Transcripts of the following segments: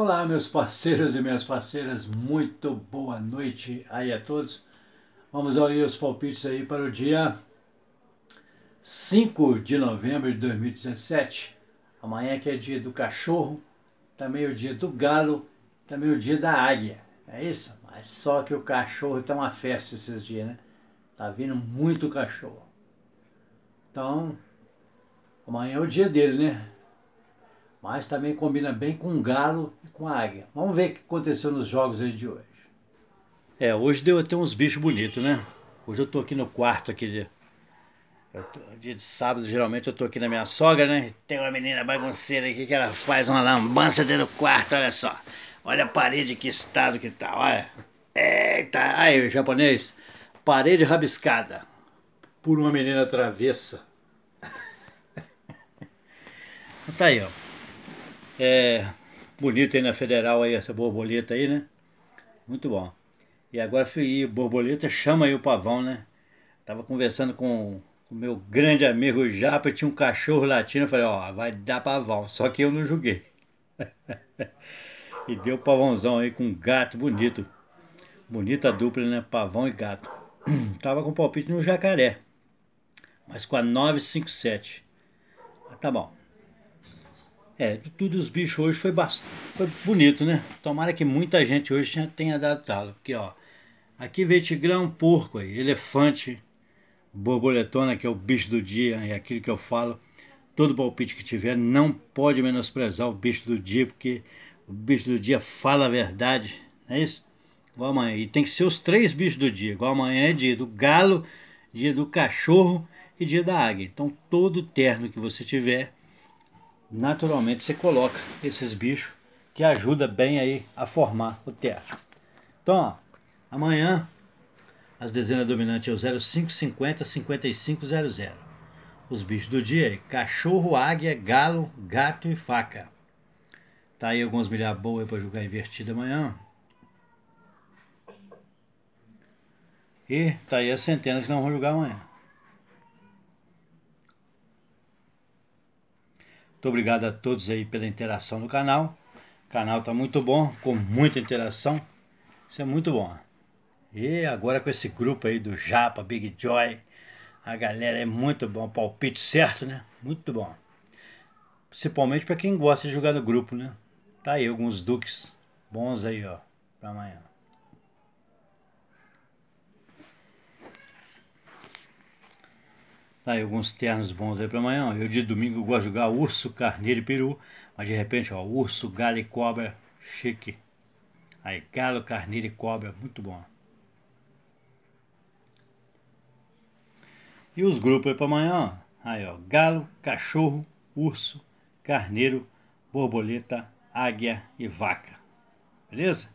Olá, meus parceiros e minhas parceiras, muito boa noite aí a todos. Vamos ouvir os palpites aí para o dia 5 de novembro de 2017. Amanhã que é dia do cachorro, também o dia do galo, também o dia da águia. É isso? Mas só que o cachorro tá uma festa esses dias, né? Tá vindo muito cachorro. Então, amanhã é o dia dele, né? mas também combina bem com o galo e com a águia. Vamos ver o que aconteceu nos jogos de hoje. É, hoje deu até uns bichos bonitos, né? Hoje eu tô aqui no quarto aqui de... Tô, dia de sábado, geralmente eu tô aqui na minha sogra, né? Tem uma menina bagunceira aqui que ela faz uma lambança dentro do quarto, olha só. Olha a parede, que estado que tá, olha. Eita, aí, japonês. Parede rabiscada por uma menina travessa. tá aí, ó. É, bonito aí na Federal aí, essa borboleta aí, né? Muito bom. E agora, e borboleta chama aí o pavão, né? Tava conversando com o meu grande amigo Japa, tinha um cachorro latino, falei, ó, vai dar pavão. Só que eu não julguei. e deu pavãozão aí com um gato bonito. Bonita dupla, né? Pavão e gato. Tava com palpite no jacaré. Mas com a 957. tá bom. É, de tudo os bichos hoje foi, foi bonito, né? Tomara que muita gente hoje tenha adaptado. Porque, ó, aqui veio tigrão, porco, aí, elefante, borboletona, que é o bicho do dia, é aquilo que eu falo. Todo palpite que tiver não pode menosprezar o bicho do dia, porque o bicho do dia fala a verdade, não é isso? Igual amanhã. E tem que ser os três bichos do dia. Igual amanhã é dia do galo, dia do cachorro e dia da águia. Então, todo terno que você tiver naturalmente você coloca esses bichos que ajuda bem aí a formar o teatro. Então, ó, amanhã as dezenas dominantes é o 0550 5500. Os bichos do dia é cachorro, águia, galo, gato e faca. Tá aí algumas milhar boas para jogar invertida amanhã. E tá aí as centenas que não vão jogar amanhã. obrigado a todos aí pela interação no canal. O canal tá muito bom, com muita interação. Isso é muito bom. E agora com esse grupo aí do Japa, Big Joy, a galera é muito bom, palpite certo, né? Muito bom. Principalmente para quem gosta de jogar no grupo, né? Tá aí alguns duques bons aí, ó, para amanhã. Tá aí alguns ternos bons aí para amanhã. Eu de domingo gosto de jogar urso, carneiro e peru. Mas de repente, ó, urso, galo e cobra, chique. Aí, galo, carneiro e cobra, muito bom. E os grupos aí para amanhã, ó. Aí, ó, galo, cachorro, urso, carneiro, borboleta, águia e vaca. Beleza?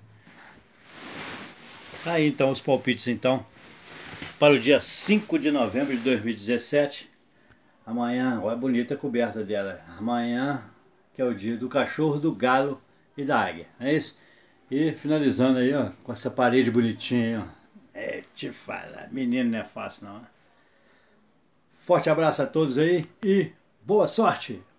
Tá aí então os palpites então para o dia 5 de novembro de 2017. Amanhã, olha a bonita coberta dela. Amanhã, que é o dia do cachorro, do galo e da águia. É isso? E finalizando aí, ó, com essa parede bonitinha, ó. É, te fala, menino não é fácil não. Né? Forte abraço a todos aí e boa sorte!